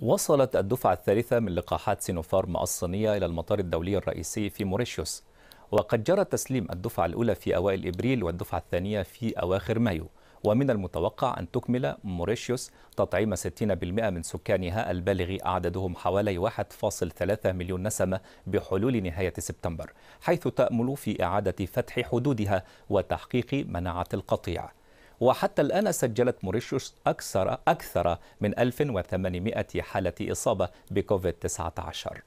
وصلت الدفعة الثالثة من لقاحات سينوفارم الصينية إلى المطار الدولي الرئيسي في موريشيوس وقد جرى تسليم الدفعة الأولى في أوائل إبريل والدفعة الثانية في أواخر مايو ومن المتوقع أن تكمل موريشيوس تطعيم 60% من سكانها البالغ عددهم حوالي 1.3 مليون نسمة بحلول نهاية سبتمبر حيث تأمل في إعادة فتح حدودها وتحقيق مناعة القطيع وحتى الآن سجلت موريشيوس أكثر أكثر من 1800 حالة إصابة بكوفيد-19